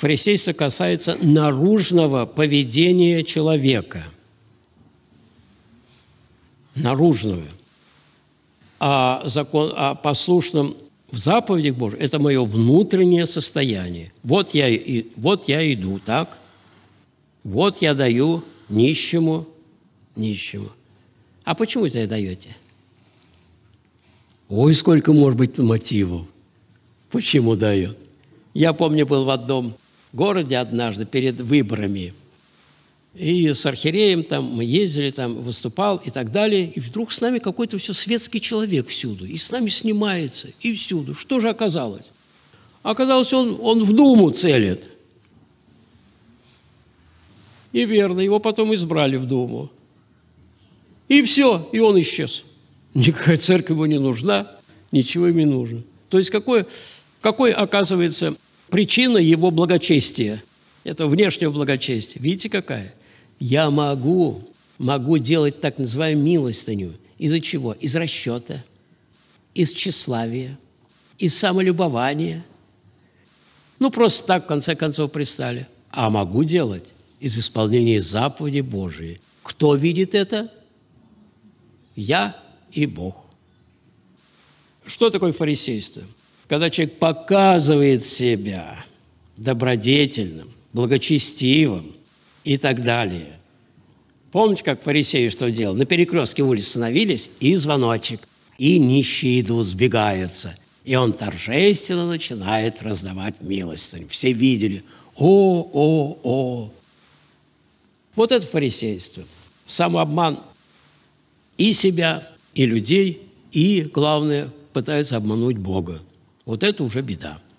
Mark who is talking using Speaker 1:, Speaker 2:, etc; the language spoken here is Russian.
Speaker 1: Фарисейство касается наружного поведения человека. Наружного. А, закон, а послушным в заповедях Божьих – это мое внутреннее состояние. Вот я, и, вот я иду, так? Вот я даю нищему, нищему. А почему это даете? Ой, сколько может быть мотивов, почему дает. Я помню, был в одном городе однажды перед выборами. И с архиереем там мы ездили, там выступал и так далее. И вдруг с нами какой-то все светский человек всюду. И с нами снимается, и всюду. Что же оказалось? Оказалось, он, он в Думу целит. И верно, его потом избрали в Думу. И все, и он исчез. Никакая церковь ему не нужна, ничего ему не нужно. То есть какой, какой оказывается, причина его благочестия, этого внешнего благочестия. Видите, какая? Я могу, могу делать так называемую милостыню. Из-за чего? Из расчета, из тщеславия, из самолюбования. Ну, просто так, в конце концов, пристали. А могу делать из исполнения заповеди Божией. Кто видит это? Я и Бог. Что такое фарисейство? когда человек показывает себя добродетельным, благочестивым и так далее. Помните, как фарисеи что делал? На перекрестке улиц становились, и звоночек, и нищие идут, сбегаются. И он торжественно начинает раздавать милостынь. Все видели, о, о, о. Вот это фарисейство. Самообман и себя, и людей, и, главное, пытается обмануть Бога. Вот это уже беда.